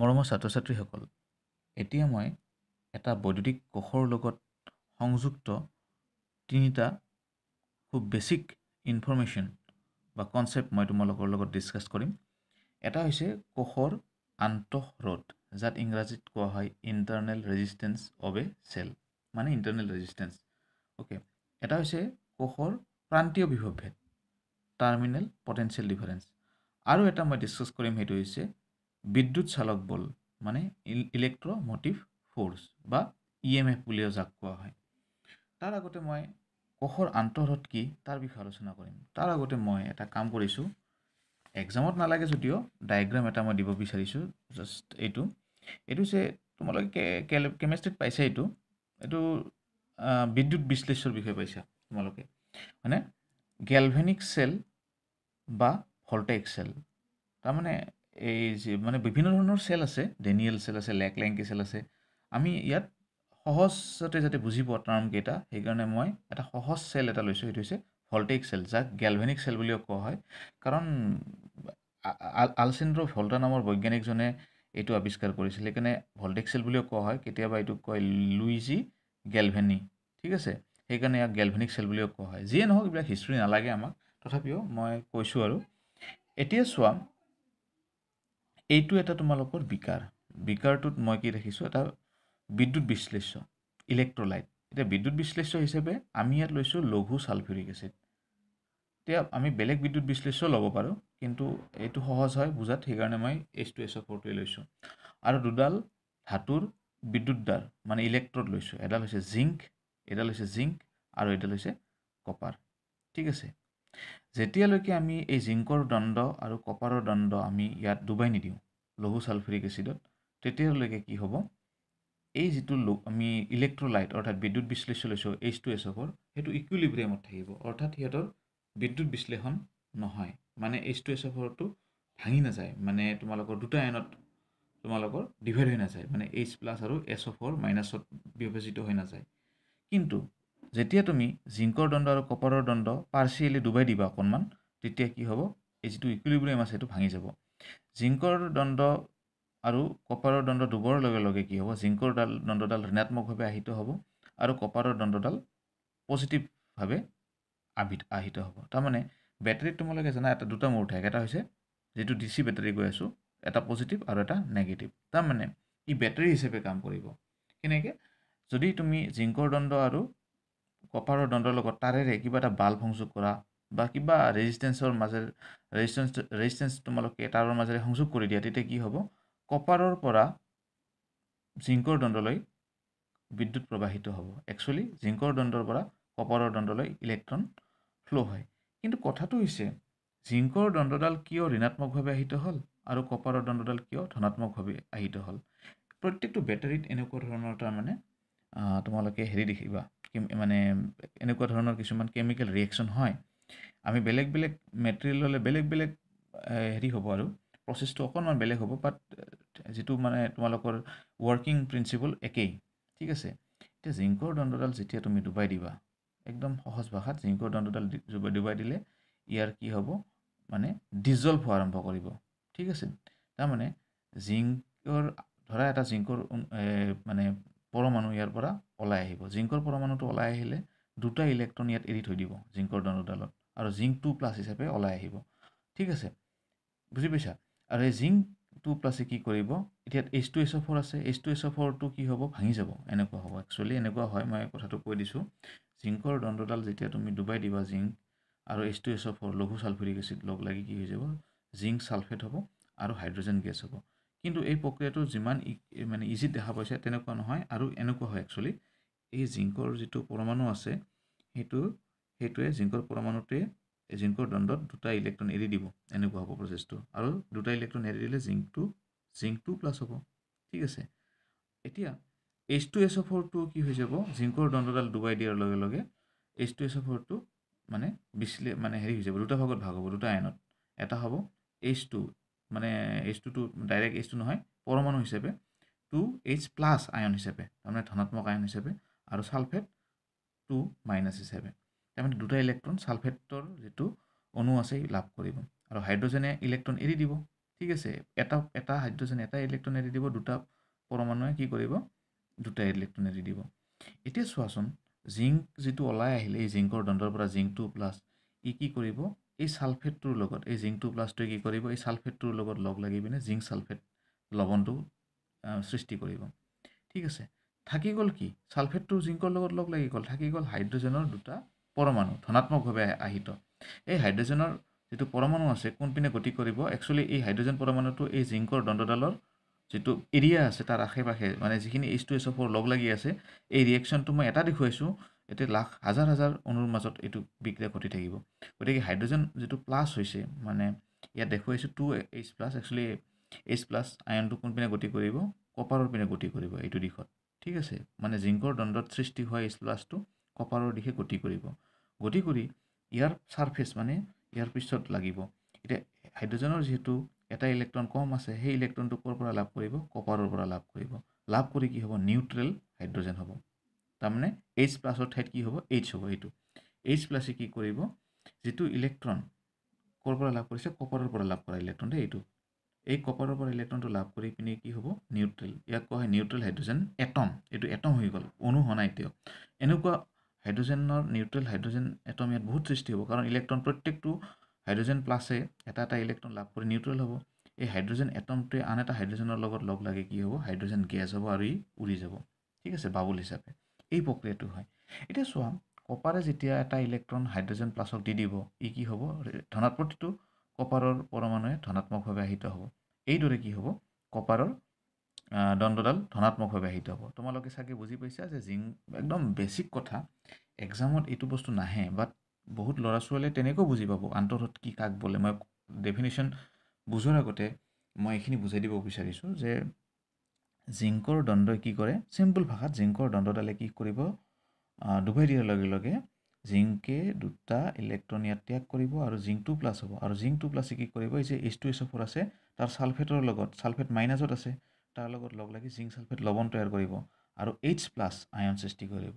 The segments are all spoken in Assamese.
মৰমৰ ছাত্ৰ ছাত্ৰীসকল এতিয়া মই এটা বৈদ্যুতিক কোষৰ লগত সংযুক্ত তিনিটা খুব বেছিক ইনফৰ্মেশ্যন বা কনচেপ্ট মই তোমালোকৰ লগত ডিছকাছ কৰিম এটা হৈছে কোষৰ আন্তঃৰোধ যাক ইংৰাজীত কোৱা হয় internal resistance of a cell মানে ইণ্টাৰনেল ৰেজিষ্টেঞ্চ অ'কে এটা হৈছে কোষৰ প্ৰান্তীয় বিভৱভেদ টাৰ্মিনেল পটেঞ্চিয়েল ডিফাৰেঞ্চ আৰু এটা মই ডিছকাছ কৰিম সেইটো হৈছে বিদ্যুৎ চালক বল মানে ইলেক্ট্ৰমটিভ ফ'ৰ্চ বা ই এম এফ বুলিও যাক কোৱা হয় তাৰ আগতে মই কোষৰ আন্তঃত কি তাৰ বিষয়ে আলোচনা কৰিম তাৰ আগতে মই এটা কাম কৰিছোঁ এক্সামত নালাগে যদিও ডায়েগ্ৰাম এটা মই দিব বিচাৰিছোঁ জাষ্ট এইটো এইটো হৈছে তোমালোকে কেমেষ্ট্ৰিত পাইছা এইটো এইটো বিদ্যুৎ বিশ্লেষৰ বিষয়ে পাইছা তোমালোকে মানে গেলভেনিক চেল বা ভল্টেক চেল তাৰমানে এই যে মানে বিভিন্ন ধৰণৰ চেল আছে ডেনিয়েল চেল আছে লেক লেংকি চেল আছে আমি ইয়াত সহজতে যাতে বুজি পোৱা টাৰ্মকেইটা সেইকাৰণে মই এটা সহজ চেল এটা লৈছোঁ সেইটো হৈছে ভল্টেক চেল যাক গেলভেনিক চেল বুলিও কোৱা হয় কাৰণ আলচেণ্ড্ৰ ভল্টা নামৰ বৈজ্ঞানিকজনে এইটো আৱিষ্কাৰ কৰিছিল সেইকাৰণে ভল্টেক চেল বুলিও কোৱা হয় কেতিয়াবা এইটোক কয় লুইজি গেলভেনি ঠিক আছে সেইকাৰণে ইয়াক গেলভেনিক চেল বুলিও কোৱা হয় যিয়ে নহওক এইবিলাক হিষ্ট্ৰী নালাগে আমাক তথাপিও মই কৈছোঁ আৰু এতিয়া চোৱা এইটো এটা তোমালোকৰ বিকাৰ বিকাৰটোত মই কি ৰাখিছোঁ এটা বিদ্যুৎ বিশ্লেষ্য ইলেক্ট্ৰলাইট এতিয়া বিদ্যুৎ বিশ্লেষ্য হিচাপে আমি ইয়াত লৈছোঁ লঘু ছালফিউৰিক এচিড এতিয়া আমি বেলেগ বিদ্যুৎ বিশ্লেষ্য ল'ব পাৰোঁ কিন্তু এইটো সহজ হয় বুজাত সেইকাৰণে মই এইচ টু এছৰ ফৰটোৱে লৈছোঁ আৰু দুডাল ধাতুৰ বিদ্যুৎদাৰ মানে ইলেক্ট্ৰ'ড লৈছোঁ এডাল হৈছে জিংক এডাল হৈছে জিংক আৰু এডাল হৈছে কপাৰ ঠিক আছে যেতিয়ালৈকে আমি এই জিংকৰ দণ্ড আৰু কপাৰৰ দণ্ড আমি ইয়াত ডুবাই নিদিওঁ লঘু ছালফ্ৰিক এচিডত তেতিয়ালৈকে কি হ'ব এই যিটো লো আমি ইলেক্ট্ৰলাইট অৰ্থাৎ বিদ্যুৎ বিশ্লেষণ লৈছোঁ এইচ টু এছ অফৰ সেইটো ইকুইলিব্ৰিয়ামত থাকিব অৰ্থাৎ সিহঁতৰ বিদ্যুৎ বিশ্লেষণ নহয় মানে এইচ টু অফৰটো ভাঙি নাযায় মানে তোমালোকৰ দুটা এনত তোমালোকৰ ডিভাইড হৈ নাযায় মানে এইচ প্লাছ আৰু এছ অফৰ মাইনাছত বিভাজিত হৈ নাযায় কিন্তু যেতিয়া তুমি জিংকৰ দণ্ড আৰু কপাৰৰ দণ্ড পাৰ্চিয়েলি ডুবাই দিবা অকণমান তেতিয়া কি হ'ব এই যিটো ইকুইলিব্ৰিয়াম আছে সেইটো ভাঙি যাব জিংকৰ দণ্ড আৰু কপাৰৰ দণ্ড ডুবৰ লগে লগে কি হ'ব জিংকৰ ডাল দণ্ডডাল ঋণাত্মকভাৱে আহিত হ'ব আৰু কপাৰৰ দণ্ডডাল পজিটিভভাৱে আবিত আহিত হ'ব তাৰমানে বেটেৰীত তোমালোকে জানা এটা দুটা মূৰ থাকে এটা হৈছে যিটো ডি চি বেটেৰী গৈ আছোঁ এটা পজিটিভ আৰু এটা নেগেটিভ তাৰমানে ই বেটেৰী হিচাপে কাম কৰিব কেনেকৈ যদি তুমি জিংকৰ দণ্ড আৰু কপাৰৰ দণ্ডৰ লগত তাৰেৰে কিবা এটা বাল্ব সংযোগ কৰা বা কিবা ৰেজিষ্টেঞ্চৰ মাজেৰে ৰেজিষ্টেঞ্চ ৰেজিষ্টেঞ্চ তোমালোকে তাৰৰ মাজেৰে সংযোগ কৰি দিয়া তেতিয়া কি হ'ব কপাৰৰ পৰা জিংকৰ দণ্ডলৈ বিদ্যুৎ প্ৰবাহিত হ'ব একচুৱেলি জিংকৰ দণ্ডৰ পৰা কপাৰৰ দণ্ডলৈ ইলেক্ট্ৰন ফ্ল' হয় কিন্তু কথাটো হৈছে জিংকৰ দণ্ডডাল কিয় ঋণাত্মকভাৱে আহিত হ'ল আৰু কপাৰৰ দণ্ডডাল কিয় ধনাত্মকভাৱে আহিত হ'ল প্ৰত্যেকটো বেটাৰীত এনেকুৱা ধৰণৰ তাৰমানে তোমালোকে হেৰি দেখিবা মানে এনেকুৱা ধৰণৰ কিছুমান কেমিকেল ৰিয়েকশ্যন হয় আমি বেলেগ বেলেগ মেটেৰিয়েল ল'লে বেলেগ বেলেগ হেৰি হ'ব আৰু প্ৰচেছটো অকণমান বেলেগ হ'ব বাট যিটো মানে তোমালোকৰ ৱৰ্কিং প্ৰিন্সিপল একেই ঠিক আছে এতিয়া জিংকৰ দণ্ডডাল যেতিয়া তুমি ডুবাই দিবা একদম সহজ ভাষাত জিংকৰ দণ্ডডাল ডুবাই দিলে ইয়াৰ কি হ'ব মানে ডিজল্ভ হোৱা আৰম্ভ কৰিব ঠিক আছে তাৰমানে জিংকৰ ধৰা এটা জিংকৰ মানে পৰমাণু ইয়াৰ পৰা ওলাই আহিব জিংকৰ পৰমাণুটো ওলাই আহিলে দুটা ইলেক্ট্ৰন ইয়াত এৰি থৈ দিব জিংকৰ দণ্ডডালত আৰু জিংক টু প্লাছ হিচাপে ওলাই আহিব ঠিক আছে বুজি পাইছা আৰু এই জিংক টু প্লাছে কি কৰিব এতিয়া H two H O' four আছে এইচ টু এইচ অ' ফ'ৰটো কি হ'ব ভাঙি যাব এনেকুৱা হ'ব একচুৱেলি এনেকুৱা হয় মই কথাটো কৈ দিছোঁ জিংকৰ দণ্ডডাল যেতিয়া তুমি ডুবাই দিবা জিংক আৰু H two H O' four লঘু ছালফুৰিক এচিড লগ লাগি কি হৈ যাব জিংক ছালফেট হ'ব আৰু হাইড্ৰজেন গেছ হ'ব কিন্তু এই প্ৰক্ৰিয়াটো যিমান মানে ইজিত দেখা পাইছে তেনেকুৱা নহয় আৰু এনেকুৱা হয় একচুৱেলি এই জিংকৰ যিটো পৰমাণু আছে সেইটো সেইটোৱে জিংকৰ পৰমাণুটোৱে জিংকৰ দণ্ডত দুটা ইলেক্ট্ৰন এৰি দিব এনেকুৱা হ'ব প্ৰচেছটো আৰু দুটা ইলেক্ট্ৰন এৰি দিলে জিংকটো জিংক টু প্লাছ হ'ব ঠিক আছে এতিয়া এইচ টু এছ এফৰ টু কি হৈ যাব জিংকৰ দণ্ডডাল ডুবাই দিয়াৰ লগে লগে এইচ টু এছ অফৰটো মানে বিশ্লে মানে হেৰি হৈ যাব দুটা ভাগত ভাগ হ'ব দুটা আইনত এটা হ'ব এইচ টু মানে এইচটোটো ডাইৰেক্ট এইচটো নহয় পৰমাণু হিচাপে টু এইচ প্লাছ আয়ন হিচাপে তাৰমানে ধনাত্মক আয়ন হিচাপে আৰু ছালফেট টু মাইনাছ হিচাপে তাৰমানে দুটা ইলেক্ট্ৰন ছালফেটৰ যিটো অণু আছে লাভ কৰিব আৰু হাইড্ৰজেনে ইলেক্ট্ৰন এৰি দিব ঠিক আছে এটা এটা হাইড্ৰজেন এটা ইলেক্ট্ৰন এৰি দিব দুটা পৰমাণুৱে কি কৰিব দুটা ইলেক্ট্ৰন এৰি দিব এতিয়া চোৱাচোন জিংক যিটো ওলাই আহিলে এই জিংকৰ দণ্ডৰ পৰা জিংক টু প্লাছ ই কি কৰিব এই ছালফেটটোৰ লগত এই জিংকটো প্লাছটোৱে কি কৰিব এই ছালফেটটোৰ লগত লগ লাগি পিনে জিংক ছালফেট লৱণটো সৃষ্টি কৰিব ঠিক আছে থাকি গ'ল কি ছালফেটটো জিংকৰ লগত লগ লাগি গ'ল থাকি গ'ল হাইড্ৰজেনৰ দুটা পৰমাণু ধনাত্মকভাৱে আহিত এই হাইড্ৰজেনৰ যিটো পৰমাণু আছে কোনপিনে গতি কৰিব একচুৱেলি এই হাইড্ৰজেন পৰমাণুটো এই জিংকৰ দণ্ডডালৰ যিটো এৰিয়া আছে তাৰ আশে পাশে মানে যিখিনি এইচ টু এছ অফৰ লগ লাগি আছে এই ৰিয়েকশ্যনটো মই এটা দেখুৱাইছোঁ এতিয়া লাখ হাজাৰ হাজাৰ অণুৰ মাজত এইটো বিক্ৰিয়া ঘটি থাকিব গতিকে হাইড্ৰজেন যিটো প্লাছ হৈছে মানে ইয়াত দেখুৱাইছোঁ two H plus actually H plus আয়নটো কোনপিনে গতি কৰিব কপাৰৰ পিনে গতি কৰিব এইটো দিশত ঠিক আছে মানে জিংকৰ দণ্ডত সৃষ্টি হোৱা এইচ প্লাছটো কপাৰৰ দিশে গতি কৰিব গতি কৰি ইয়াৰ ছাৰ্ফেচ মানে ইয়াৰ পিছত লাগিব এতিয়া হাইড্ৰজেনৰ যিহেতু এটা ইলেক্ট্ৰন কম আছে সেই ইলেক্ট্ৰনটো ক'ৰ পৰা লাভ কৰিব কপাৰৰ পৰা লাভ কৰিব লাভ কৰি কি হ'ব নিউট্ৰেল হাইড্ৰজেন হ'ব তাৰমানে এইচ প্লাছৰ ঠাইত কি হ'ব এইচ হ'ব এইটো এইচ প্লাছে কি কৰিব যিটো ইলেক্ট্ৰন ক'ৰ পৰা লাভ কৰিছে কপাৰৰ পৰা লাভ কৰা ইলেক্ট্ৰন দেই এইটো এই কপাৰৰ পৰা ইলেক্ট্ৰনটো লাভ কৰি পিনে কি হ'ব নিউট্ৰেল ইয়াক কোৱা হয় নিউট্ৰেল হাইড্ৰজেন এটম এইটো এটম হৈ গ'ল অনু হোৱা নাই এতিয়াও এনেকুৱা হাইড্ৰজেনৰ নিউট্ৰেল হাইড্ৰজেন এটম ইয়াত বহুত সৃষ্টি হ'ব কাৰণ ইলেক্ট্ৰন প্ৰত্যেকটো হাইড্ৰজেন প্লাছে এটা এটা ইলেক্ট্ৰন লাভ কৰি নিউট্ৰেল হ'ব এই হাইড্ৰজেন এটমটোৱে আন এটা হাইড্ৰজেনৰ লগত লগ লাগে কি হ'ব হাইড্ৰজেন গেছ হ'ব আৰু ই উৰি যাব ঠিক আছে বাবুল হিচাপে এই প্ৰক্ৰিয়াটো হয় এতিয়া চোৱা কপাৰে যেতিয়া এটা ইলেক্ট্ৰন হাইড্ৰজেন প্লাছক দি দিব ই কি হ'ব ধনাত প্ৰতিটো কপাৰৰ পৰমাণুৱে ধনাত্মকভাৱে আহিত হ'ব এইদৰে কি হ'ব কপাৰৰ দণ্ডডাল ধনাত্মকভাৱে আহিত হ'ব তোমালোকে চাগে বুজি পাইছা যে জিং একদম বেছিক কথা এক্সামত এইটো বস্তু নাহে বাট বহুত ল'ৰা ছোৱালীয়ে তেনেকৈও বুজি পাব আন্তৰত কি কাক বোলে মই ডেফিনেশ্যন বুজাৰ আগতে মই এইখিনি বুজাই দিব বিচাৰিছোঁ যে জিংকৰ দণ্ডই কি কৰে চিম্পল ভাষাত জিংকৰ দণ্ডডালে কি কৰিব ডুবাই দিয়াৰ লগে লগে জিংকে দুটা ইলেক্ট্ৰন ইয়াত ত্যাগ কৰিব আৰু জিংক টু প্লাছ হ'ব আৰু জিংক টু প্লাছে কি কৰিব এই যে এইচ টু এইচ অফৰ আছে তাৰ ছালফেটৰ লগত ছালফেট মাইনাছত আছে তাৰ লগত লগ লাগি জিংক ছালফেট লৱণ তৈয়াৰ কৰিব আৰু এইচ প্লাছ আয়ন সৃষ্টি কৰিব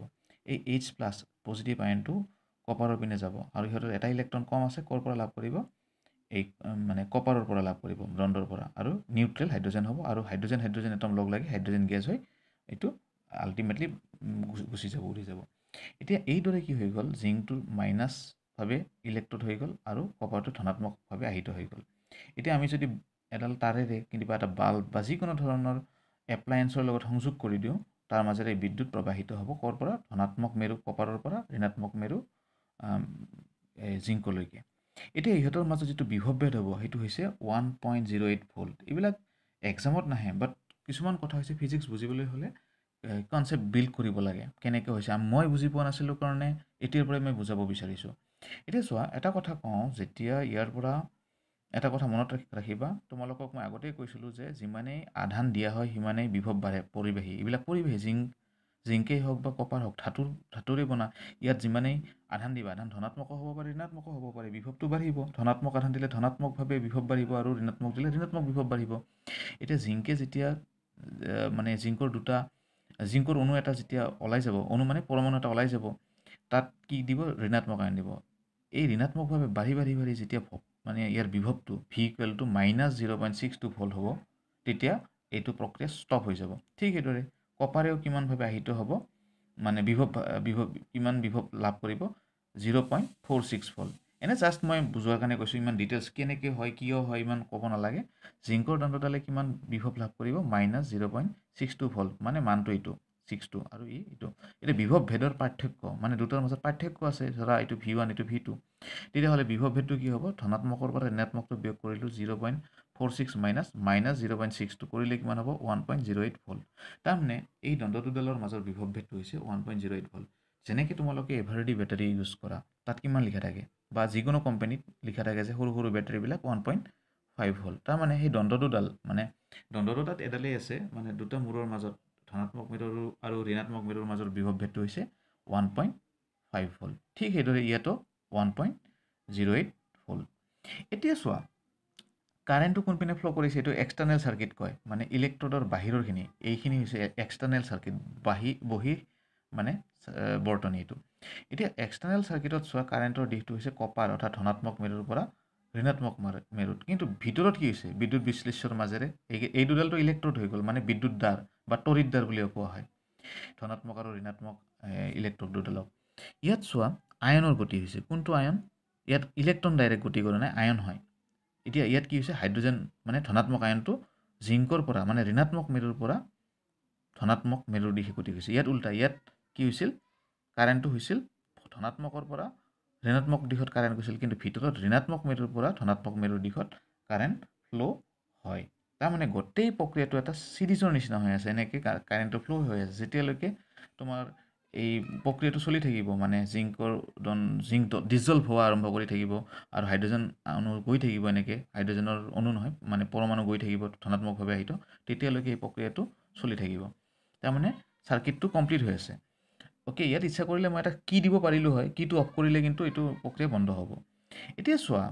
এই এইচ প্লাছ পজিটিভ আয়নটো কপাৰৰ পিনে যাব আৰু সিহঁতৰ এটা ইলেক্ট্ৰন কম আছে ক'ৰ পৰা লাভ কৰিব এই মানে কপাৰৰ পৰা লাভ কৰিব ব্ৰণ্ডৰ পৰা আৰু নিউট্ৰেল হাইড্ৰজেন হ'ব আৰু হাইড্ৰজেন হাইড্ৰজেন এটম লগ লাগি হাইড্ৰজেন গেছ হৈ এইটো আল্টিমেটলি গুচি যাব উৰি যাব এতিয়া এইদৰে কি হৈ গ'ল জিংকটো মাইনাছভাৱে ইলেক্ট্ৰড হৈ গ'ল আৰু কপাৰটো ধনাত্মকভাৱে আহিত হৈ গ'ল এতিয়া আমি যদি এডাল তাৰেৰে কেতিয়াবা এটা বাল্ব বা যিকোনো ধৰণৰ এপ্লায়েঞ্চৰ লগত সংযোগ কৰি দিওঁ তাৰ মাজেৰে বিদ্যুৎ প্ৰবাহিত হ'ব ক'ৰ পৰা ধনাত্মক মেৰু কপাৰৰ পৰা ঋণাত্মক মেৰু জিংকলৈকে এতিয়া ইহঁতৰ মাজত যিটো বিহব্যদ হ'ব সেইটো হৈছে one point zero' eight volt এইবিলাক এক্সামত নাহে বাট কিছুমান কথা হৈছে ফিজিক্স বুজিবলৈ হ'লে কনচেপ্ট বিল্ড কৰিব লাগে কেনেকৈ হৈছে মই বুজি পোৱা নাছিলোঁ কাৰণে এতিয়াৰ পৰাই মই বুজাব বিচাৰিছোঁ এতিয়া চোৱা এটা কথা কওঁ যেতিয়া ইয়াৰ পৰা এটা কথা মনত ৰাখি ৰাখিবা তোমালোকক মই আগতেই কৈছিলোঁ যে যিমানেই আধান দিয়া হয় সিমানেই বিভৱ বাঢ়ে পৰিৱেশী এইবিলাক পৰিৱেশী জিংক জিংকেই হওক বা কপাৰ হওক ধাতু ধাতুৰে বনা ইয়াত যিমানেই আধান দিবা আধান ধনাত্মকো হ'ব পাৰে ঋণাত্মকো হ'ব পাৰে বিভৱটো বাঢ়িব ধনাত্মক আধান দিলে ধনাত্মকভাৱে বিভৱ বাঢ়িব আৰু ঋণাত্মক দিলে ঋণাত্মক বিভৱ বাঢ়িব এতিয়া জিংকে যেতিয়া মানে জিংকৰ দুটা জিংকৰ অনু এটা যেতিয়া ওলাই যাব অনু মানে পৰমাণু এটা ওলাই যাব তাত কি দিব ঋণাত্মক আধান দিব এই ঋণাত্মকভাৱে বাঢ়ি বাঢ়ি বাঢ়ি যেতিয়া মানে ইয়াৰ বিভৱটো ভি কুৱেলটো minus zero' point six two volt হ'ব তেতিয়া এইটো প্ৰক্ৰিয়া ষ্টপ হৈ যাব ঠিক সেইদৰে কপাৰেও কিমানভাৱে আহিত হ'ব মানে বিভৱ বিভৱ কিমান বিভৱ লাভ কৰিব zero' point four six volt এনে জাষ্ট মই বুজোৱাৰ কাৰণে কৈছোঁ ইমান ডিটেইলছ কেনেকৈ হয় কিয় হয় ইমান ক'ব নালাগে জিংকৰ দণ্ডডালে কিমান বিভৱ লাভ কৰিব minus zero' point six two volt মানে মানটো এইটো ছিক্স টু আৰু ই এইটো এতিয়া বিভৱ ভেদৰ পাৰ্থক্য মানে দুটাৰ মাজত পাৰ্থক্য আছে ধৰা এইটো ভি ওৱান এইটো ভি টু তেতিয়াহ'লে বিভৱ ভেদটো কি হ'ব ধনাত্মকৰ পৰা ঋণাত্মকটো বিয়োগ কৰিলোঁ zero' point four six minus minus zero' point ছিক্সটো কৰিলে কিমান হ'ব ওৱান পইণ্ট জিৰ' এইট ভল তাৰমানে এই দণ্ড দুডালৰ মাজৰ বিভৱ ভেদটো হৈছে ওৱান পইণ্ট জিৰ' এইট ভল যেনেকৈ তোমালোকে এভাৰ ডি বেটাৰী ইউজ কৰা তাত কিমান লিখা থাকে বা যিকোনো কোম্পানীত লিখা থাকে যে সৰু সৰু বেটাৰীবিলাক ওৱান পইণ্ট ফাইভ ভল তাৰমানে সেই দণ্ড দুডাল মানে দণ্ড দুটাত এডালেই আছে মানে দুটা মূৰৰ মাজত ধনাত্মক মিটাৰো আৰু ঋণাত্মক মিটাৰৰ মাজৰ বিভৱ ভেদটো হৈছে ওৱান পইণ্ট ফাইভ ভল ঠিক সেইদৰে ইয়াতো ওৱান পইণ্ট জিৰ' এইট ভল এতিয়া চোৱা কাৰেণ্টটো কোনপিনে ফ্ল' কৰিছে এইটো এক্সটাৰ্নেল চাৰ্কিট কয় মানে ইলেক্ট্ৰডৰ বাহিৰৰখিনি এইখিনি হৈছে এক্সটাৰ্নেল চাৰ্কিট বাহি বহি মানে বৰ্তনী এইটো এতিয়া এক্সটাৰ্নেল চাৰ্কিটত চোৱা কাৰেণ্টৰ দিশটো হৈছে কপাৰ অৰ্থাৎ ধনাত্মক মেৰুৰ পৰা ঋণাত্মক মাৰ মেৰুত কিন্তু ভিতৰত কি হৈছে বিদ্যুৎ বিশ্লেষ্যৰ মাজেৰে এই এই দুডালটো ইলেক্ট্ৰড হৈ গ'ল মানে বিদ্যুৎ দ্বাৰ বা তৰিতদ্বাৰ বুলিও কোৱা হয় ধনাত্মক আৰু ঋণাত্মক ইলেক্ট্ৰড দুডালক ইয়াত চোৱা আয়নৰ গতি হৈছে কোনটো আয়ন ইয়াত ইলেক্ট্ৰন ডাইৰেক্ট গতি কৰা নাই আয়ন হয় এতিয়া ইয়াত কি হৈছে হাইড্ৰজেন মানে ধনাত্মক আয়নটো জিংকৰ পৰা মানে ঋণাত্মক মেৰুৰ পৰা ধনাত্মক মেৰুৰ দিশে গতি হৈছে ইয়াত ওলটা ইয়াত কি হৈছিল কাৰেণ্টটো হৈছিল ধনাত্মকৰ পৰা ঋণাত্মক দিশত কাৰেণ্ট গৈছিল কিন্তু ভিতৰত ঋণাত্মক মেৰুৰ পৰা ধনাত্মক মেৰুৰ দিশত কাৰেণ্ট ফ্ল' হয় তাৰমানে গোটেই প্ৰক্ৰিয়াটো এটা চিৰিজৰ নিচিনা হৈ আছে এনেকৈ কাৰেণ্টটো ফ্ল' হৈ আছে যেতিয়ালৈকে তোমাৰ এই প্ৰক্ৰিয়াটো চলি থাকিব মানে জিংকৰ জিংক ডিজল্ভ হোৱা আৰম্ভ কৰি থাকিব আৰু হাইড্ৰজেন অনু গৈ থাকিব এনেকৈ হাইড্ৰজেনৰ অনু নহয় মানে পৰমাণু গৈ থাকিব ধনাত্মকভাৱে আহিত তেতিয়ালৈকে এই প্ৰক্ৰিয়াটো চলি থাকিব তাৰমানে চাৰ্কিটটো কমপ্লিট হৈ আছে অ'কে ইয়াত ইচ্ছা কৰিলে মই এটা কি দিব পাৰিলোঁ হয় কিটো অফ কৰিলে কিন্তু এইটো প্ৰক্ৰিয়া বন্ধ হ'ব এতিয়া চোৱা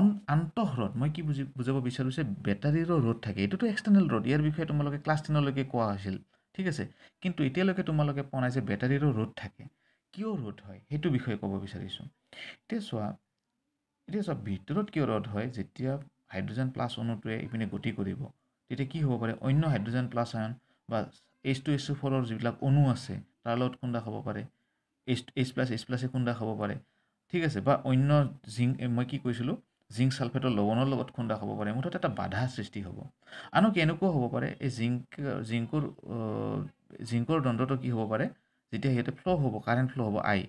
অন আন্তঃৰদ মই কি বুজি বুজাব বিচাৰোঁ যে বেটাৰীৰ ৰ'দ থাকে এইটোতো এক্সটাৰ্নেল ৰ'দ ইয়াৰ বিষয়ে তোমালোকে ক্লাছ টেনলৈকে কোৱা হৈছিল ঠিক আছে কিন্তু এতিয়ালৈকে তোমালোকে পোৱা নাই যে বেটাৰীৰো ৰ'দ থাকে কিয় ৰ'দ হয় সেইটো বিষয়ে ক'ব বিচাৰিছোঁ এতিয়া চোৱা এতিয়া চোৱা ভিতৰত কিয় ৰ'দ হয় যেতিয়া হাইড্ৰজেন প্লাছ অনুটোৱে এইপিনে গতি কৰিব তেতিয়া কি হ'ব পাৰে অন্য হাইড্ৰজেন প্লাছ আয়ন বা এইচ টু এইচ টু ফ'ৰৰ যিবিলাক অনু আছে তাৰ লগত খুন্দা খাব পাৰে এইচ এইচ প্লাছ এইচ প্লাছে খুন্দা খাব পাৰে ঠিক আছে বা অন্য জিংক মই কি কৈছিলোঁ জিংক ছালফেটৰ লৱণৰ লগত খুন্দা হ'ব পাৰে মুঠতে এটা বাধা সৃষ্টি হ'ব আনকি এনেকুৱাও হ'ব পাৰে এই জিংক জিংকৰ জিংকৰ দণ্ডটো কি হ'ব পাৰে যেতিয়া সিহঁতে ফ্ল' হ'ব কাৰেণ্ট ফ্ল' হ'ব আই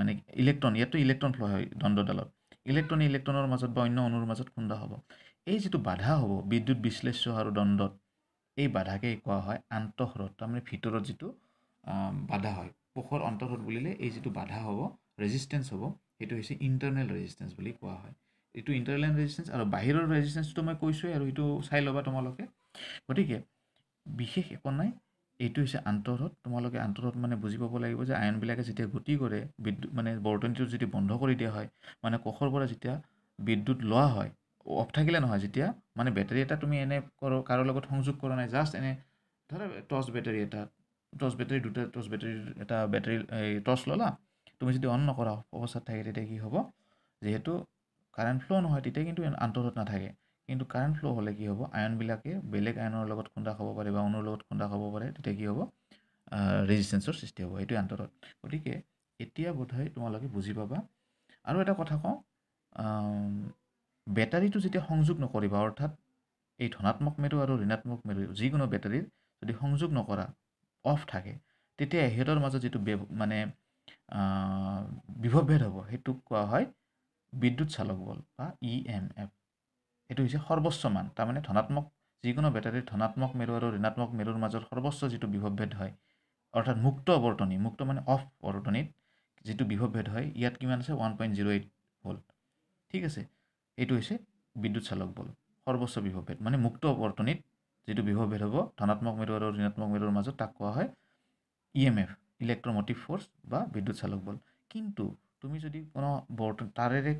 মানে ইলেক্ট্ৰন ইয়াততো ইলেক্ট্ৰন ফ্ল' হয় দণ্ডডালত ইলেক্ট্ৰন ইলেক্ট্ৰনৰ মাজত বা অন্য অনুৰ মাজত খুন্দা হ'ব এই যিটো বাধা হ'ব বিদ্যুৎ বিশ্লেষ্য আৰু দণ্ডত এই বাধাকে কোৱা হয় আন্তঃৰত তাৰমানে ভিতৰত যিটো বাধা হয় পোষৰ অন্তঃৰত বুলিলে এই যিটো বাধা হ'ব ৰেজিষ্টেঞ্চ হ'ব সেইটো হৈছে ইণ্টাৰনেল ৰেজিষ্টেঞ্চ বুলি কোৱা হয় এইটো ইণ্টাৰলাইন ৰেজিষ্টেঞ্চ আৰু বাহিৰৰ ৰেজিষ্টেঞ্চটো মই কৈছোঁৱেই আৰু এইটো চাই ল'বা তোমালোকে গতিকে বিশেষ একো নাই এইটো হৈছে আন্তৰত তোমালোকে আন্তৰত মানে বুজি পাব লাগিব যে আয়নবিলাকে যেতিয়া গতি কৰে বিদ্যুৎ মানে বৰ্তনীটো যদি বন্ধ কৰি দিয়া হয় মানে কষৰ পৰা যেতিয়া বিদ্যুৎ লোৱা হয় অফ থাকিলে নহয় যেতিয়া মানে বেটেৰী এটা তুমি এনে কৰ কাৰো লগত সংযোগ কৰা নাই জাষ্ট এনে ধৰা টৰ্চ বেটেৰী এটা টৰ্চ বেটেৰী দুটা টৰ্চ বেটাৰী এটা বেটেৰী এই টৰ্চ ল'লা তুমি যদি অন নকৰা অৱস্থাত থাকে তেতিয়া কি হ'ব যিহেতু কাৰেণ্ট ফ্ল' নহয় তেতিয়া কিন্তু আন্তঃত নাথাকে কিন্তু কাৰেণ্ট ফ্ল' হ'লে কি হ'ব আয়নবিলাকে বেলেগ আয়নৰ লগত খুন্দা খাব পাৰে বা অনুৰ লগত খুন্দা খাব পাৰে তেতিয়া কি হ'ব ৰেজিষ্টেঞ্চৰ সৃষ্টি হ'ব সেইটোৱে আন্তঃত গতিকে এতিয়া বোধহয় তোমালোকে বুজি পাবা আৰু এটা কথা কওঁ বেটাৰীটো যেতিয়া সংযোগ নকৰিবা অৰ্থাৎ এই ধনাত্মক মেৰু আৰু ঋণাত্মক মেৰু যিকোনো বেটাৰীৰ যদি সংযোগ নকৰা অফ থাকে তেতিয়া সিহঁতৰ মাজত যিটো মানে বিভৱভেদ হ'ব সেইটোক কোৱা হয় বিদ্যুৎ চালক বল বা ই এম এফ এইটো হৈছে সৰ্বোচ্চ মান তাৰমানে ধনাত্মক যিকোনো বেটাৰীৰ ধনাত্মক মেৰু আৰু ঋণাত্মক মেৰুৰ মাজৰ সৰ্বোচ্চ যিটো বিভৱভেদ হয় অৰ্থাৎ মুক্ত বৰ্তনী মুক্ত মানে অফ বৰ্তনীত যিটো বিভৱভেদ হয় ইয়াত কিমান আছে one point zero' eight volt ঠিক আছে এইটো হৈছে বিদ্যুৎ চালক বল সৰ্বোচ্চ বিভৱভেদ মানে মুক্ত বৰ্তনীত যিটো বিভৱভেদ হ'ব ধনাত্মক মেৰু আৰু ঋণাত্মক মেৰুৰ মাজত তাক কোৱা হয় E M F electromotive force বা বিদ্যুৎ চালক বল কিন্তু তুমি যদি কোনো বৰ্তন তাৰেৰে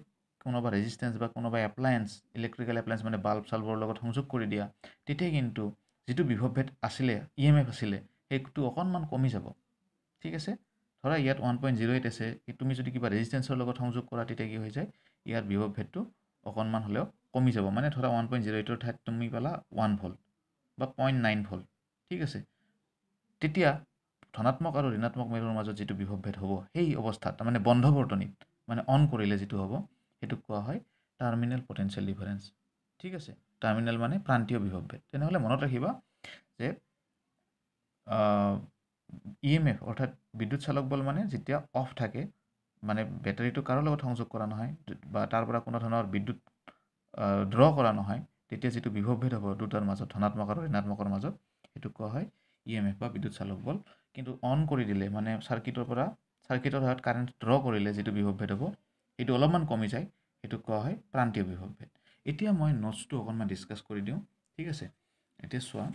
কোনোবা ৰেজিষ্টেঞ্চ বা কোনোবা এপ্লায়েঞ্চ ইলেক্ট্ৰিকেল এপ্লায়েঞ্চ মানে বাল্ব চাল্বৰ লগত সংযোগ কৰি দিয়া তেতিয়া কিন্তু যিটো বিভভেদ আছিলে ই এম এফ আছিলে সেইটো অকণমান কমি যাব ঠিক আছে ধৰা ইয়াত ওৱান পইণ্ট জিৰ' এইট আছে তুমি যদি কিবা ৰেজিষ্টেঞ্চৰ লগত সংযোগ কৰা তেতিয়া কি হৈ যায় ইয়াৰ বিভভেদটো অকণমান হ'লেও কমি যাব মানে ধৰা ওৱান পইণ্ট জিৰ' এইটৰ ঠাইত তুমি পালা ওৱান ভল্ট বা পইণ্ট নাইন ভল্ট ঠিক আছে তেতিয়া ধনাত্মক আৰু ঋণাত্মক মেৰুৰ মাজত যিটো বিভৱভেদ হ'ব সেই অৱস্থাত তাৰমানে বন্ধ বৰ্তনীত মানে অন কৰিলে যিটো হ'ব সেইটোক কোৱা হয় টাৰ্মিনেল পটেঞ্চিয়েল ডিফাৰেঞ্চ ঠিক আছে টাৰ্মিনেল মানে প্ৰান্তীয় বিভৱভেদ তেনেহ'লে মনত ৰাখিবা যে ই এম এফ অৰ্থাৎ বিদ্যুৎ চালক বল মানে যেতিয়া অফ থাকে মানে বেটাৰীটো কাৰো লগত সংযোগ কৰা নহয় বা তাৰ পৰা কোনো ধৰণৰ বিদ্যুৎ ড্ৰ কৰা নহয় তেতিয়া যিটো বিভৱভেদ হ'ব দুটাৰ মাজত ধনাত্মক আৰু ঋণাত্মকৰ মাজত সেইটো কোৱা হয় ই এম এফ বা বিদ্যুৎ চালক বল কিন্তু অন কৰি দিলে মানে চাৰ্কিটৰ পৰা চাৰ্কিটৰ হাতত কাৰেণ্ট ড্ৰ কৰিলে যিটো বিভৱভেদ হ'ব সেইটো অলপমান কমি যায় সেইটোক কোৱা হয় প্ৰান্তীয় বিভৱভেদ এতিয়া মই নোটছটো অকণমান ডিছকাছ কৰি দিওঁ ঠিক আছে এতিয়া চোৱা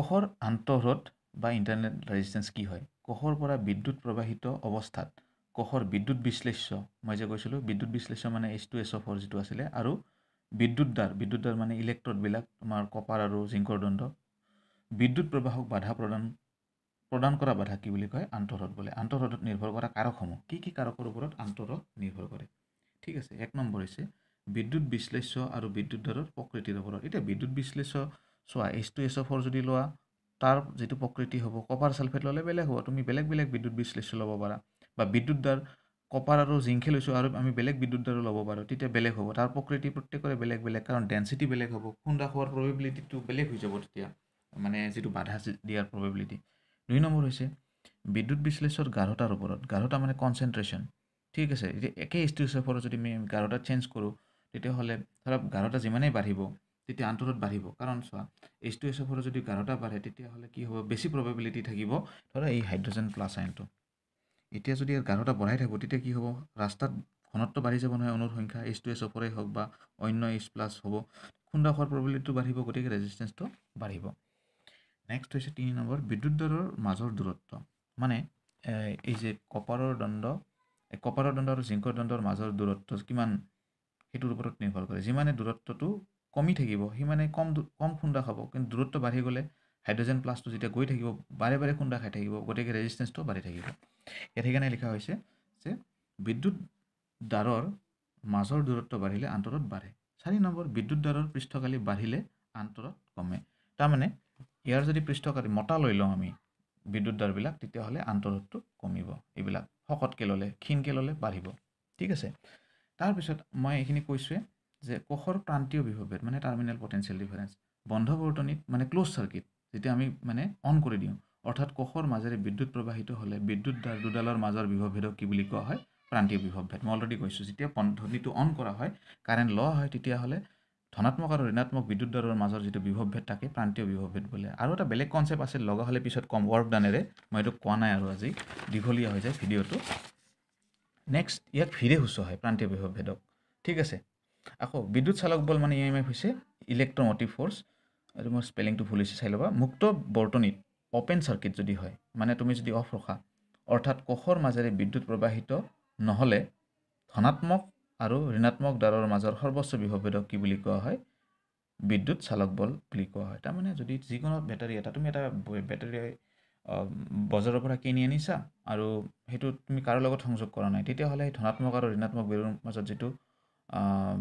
কহৰ আন্তঃহ্ৰদ বা ইণ্টাৰনেট ৰেজিষ্টেঞ্চ কি হয় কহৰ পৰা বিদ্যুৎ প্ৰবাহিত অৱস্থাত কহৰ বিদ্যুৎ বিশ্লেষ্য মই যে কৈছিলোঁ বিদ্যুৎ বিশ্লেষ্য মানে H two S O four যিটো আছিলে আৰু বিদ্যুৎদ্বাৰ বিদ্যুৎদ্বাৰ মানে ইলেক্ট্ৰডবিলাক তোমাৰ কপাৰ আৰু জিংকৰ দণ্ড বিদ্যুৎ প্ৰৱাহক বাধা প্ৰদান প্ৰদান কৰা বাধা কি বুলি কয় আন্তঃৰত বোলে আন্তঃৰত নিৰ্ভৰ কৰা কাৰকসমূহ কি কি কাৰকৰ ওপৰত আন্তঃৰত নিৰ্ভৰ কৰে ঠিক আছে এক নম্বৰ হৈছে বিদ্যুৎ বিশ্লেষ্য আৰু বিদ্যুৎ দৰৰ প্ৰকৃতিৰ ওপৰত এতিয়া বিদ্যুৎ বিশ্লেষ্য চোৱা এইচ টু এছ অফৰ যদি লোৱা তাৰ যিটো প্ৰকৃতি হ'ব কপাৰ চালফেট ল'লে বেলেগ হ'ব তুমি বেলেগ বেলেগ বিদ্যুৎ বিশ্লেষ্য ল'ব পাৰা বা বিদ্যুৎ দাৰ কপাৰ আৰু জিংখে লৈছোঁ আৰু আমি বেলেগ বিদ্যুৎ দাৰো ল'ব পাৰোঁ তেতিয়া বেলেগ হ'ব তাৰ প্ৰকৃতি প্ৰত্যেকৰে বেলেগ বেলেগ কাৰণ ডেনচিটি বেলেগ হ'ব খুন্দা খোৱাৰ প্ৰবেবিলিটিটো বেলেগ হৈ যাব তেতিয়া মানে যিটো বাধা দিয়াৰ প্ৰবেবিলিটি দুই নম্বৰ হৈছে বিদ্যুৎ বিশ্লেষৰ গাঢ়তাৰ ওপৰত গাঢ়তা মানে কনচেনট্ৰেশ্যন ঠিক আছে এতিয়া একে ষ্টিউচেফৰ যদি আমি গাঢ়তা চেঞ্জ কৰোঁ তেতিয়াহ'লে ধৰক গাঢ়তা যিমানেই বাঢ়িব তেতিয়া আন্তৰত বাঢ়িব কাৰণ চোৱা এইচ টু এছ এফৰ যদি গাঢ়তা বাঢ়ে তেতিয়াহ'লে কি হ'ব বেছি প্ৰবেবিলিটি থাকিব ধৰক এই হাইড্ৰজেন প্লাছ আইনটো এতিয়া যদি ইয়াৰ গাঢ়তা বঢ়াই থাকিব তেতিয়া কি হ'ব ৰাস্তাত ঘনত্ব বাঢ়ি যাব নহয় অনুৰ সংখ্যা এইচ টু এছ এফৰে হওক বা অন্য এইচ প্লাছ হ'ব খুন্দা খোৱাৰ প্ৰবেবিলিটিটো বাঢ়িব গতিকে ৰেজিষ্টেঞ্চটো বাঢ়িব নেক্সট হৈছে তিনি নম্বৰ বিদ্যুৎ দৰৰ মাজৰ দূৰত্ব মানে এই যে কপাৰৰ দণ্ড কপাৰৰ দণ্ড আৰু জিংকৰ দণ্ডৰ মাজৰ দূৰত্ব কিমান সেইটোৰ ওপৰত নিৰ্ভৰ কৰে যিমানে দূৰত্বটো কমি থাকিব সিমানে কম কম খুন্দা খাব কিন্তু দূৰত্ব বাঢ়ি গ'লে হাইড্ৰজেন প্লাছটো যেতিয়া গৈ থাকিব বাৰে বাৰে খুন্দা খাই থাকিব গতিকে ৰেজিষ্টেঞ্চটো বাঢ়ি থাকিব ইয়াত সেইকাৰণে লিখা হৈছে যে বিদ্যুৎ দ্বাৰৰ মাজৰ দূৰত্ব বাঢ়িলে আন্তৰত বাঢ়ে চাৰি নম্বৰ বিদ্যুৎ দ্বাৰৰ পৃষ্ঠকালি বাঢ়িলে আন্তৰত কমে তাৰমানে ইয়াৰ যদি পৃষ্ঠকাতি মতা লৈ লওঁ আমি বিদ্যুৎ দ্বাৰবিলাক তেতিয়াহ'লে আন্তঃত্বটো কমিব এইবিলাক শকতকৈ ল'লে ক্ষীণকৈ ল'লে বাঢ়িব ঠিক আছে তাৰপিছত মই এইখিনি কৈছোঁৱেই যে কোষৰ প্ৰান্তীয় বিভৱেদ মানে টাৰ্মিনেল পটেঞ্চিয়েল ডিফাৰেঞ্চ বন্ধ বৰ্তনীত মানে ক্ল'জ চাৰ্কিট যেতিয়া আমি মানে অন কৰি দিওঁ অৰ্থাৎ কোষৰ মাজেৰে বিদ্যুৎ প্ৰবাহিত হ'লে বিদ্যুৎ দ্বাৰ দুডালৰ মাজৰ বিভৱভেদক কি বুলি কোৱা হয় প্ৰান্তীয় বিভৱভেদ মই অলৰেডি কৈছোঁ যেতিয়া বন্ধনীটো অন কৰা হয় কাৰেণ্ট লোৱা হয় তেতিয়াহ'লে ধনাত্মক আৰু ঋণাত্মক বিদ্যুৎ দৰৰ মাজৰ যিটো বিভৱভেদ থাকে প্ৰান্তীয় বিভৱভেদ বোলে আৰু এটা বেলেগ কনচেপ্ট আছে লগা হ'লে পিছত কম ৱৰ্কদানেৰে মই এইটো কোৱা নাই আৰু আজি দীঘলীয়া হৈ যায় ভিডিঅ'টো নেক্সট ইয়াক ভিৰে সুচ হয় প্ৰান্তীয় বিভৱভেদক ঠিক আছে আকৌ বিদ্যুৎ চালক বল মানে ই এম এফ হৈছে ইলেক্ট্ৰমটিভ ফ'ৰ্চ আৰু মই স্পেলিংটো ভুল হৈছে চাই ল'বা মুক্ত বৰ্তনীত অ'পেন চাৰ্কিট যদি হয় মানে তুমি যদি অফ ৰখা অৰ্থাৎ কোষৰ মাজেৰে বিদ্যুৎ প্ৰবাহিত নহ'লে ধনাত্মক আৰু ঋণাত্মক দ্বাৰৰ মাজৰ সৰ্বোচ্চ বিভবেদক কি বুলি কোৱা হয় বিদ্যুৎ চালক বল বুলি কোৱা হয় তাৰমানে যদি যিকোনো বেটাৰী এটা তুমি এটা বেটাৰী বজাৰৰ পৰা কিনি আনিছা আৰু সেইটো তুমি কাৰো লগত সংযোগ কৰা নাই তেতিয়াহ'লে সেই ধনাত্মক আৰু ঋণাত্মক বেৰৰ মাজত যিটো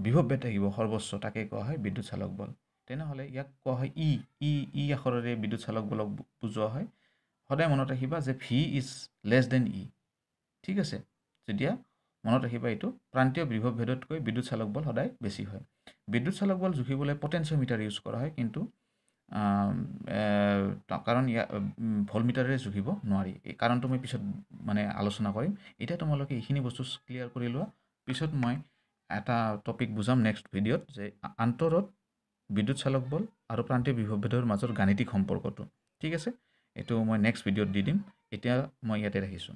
বিভবেদ থাকিব সৰ্বোচ্চ তাকে কোৱা হয় বিদ্যুৎ চালক বল তেনেহ'লে ইয়াক কোৱা হয় ই ই ই আখৰেৰে বিদ্যুৎ চালক বলক বুজোৱা হয় সদায় মনত ৰাখিবা যে V is less than E ঠিক আছে যেতিয়া মনত ৰাখিবা এইটো প্ৰান্তীয় বিভৱভেদতকৈ বিদ্যুৎ চালক বল সদায় বেছি হয় বিদ্যুৎ চালক বল জুখিবলৈ মিটাৰ ইউজ কৰা হয় কিন্তু কাৰণ ইয়াত ভলমিটাৰেৰে জুখিব নোৱাৰি এই কাৰণটো মই পিছত মানে আলোচনা কৰিম এতিয়া তোমালোকে এইখিনি বস্তু ক্লিয়াৰ কৰি লোৱা পিছত মই এটা টপিক বুজাম নেক্সট ভিডিঅ'ত যে আন্তৰত বিদ্যুৎ চালক বল আৰু প্ৰান্তীয় বিভৱভেদৰ মাজৰ গাণিতিক সম্পৰ্কটো ঠিক আছে এইটো মই নেক্সট ভিডিঅ'ত দি দিম এতিয়া মই ইয়াতে ৰাখিছোঁ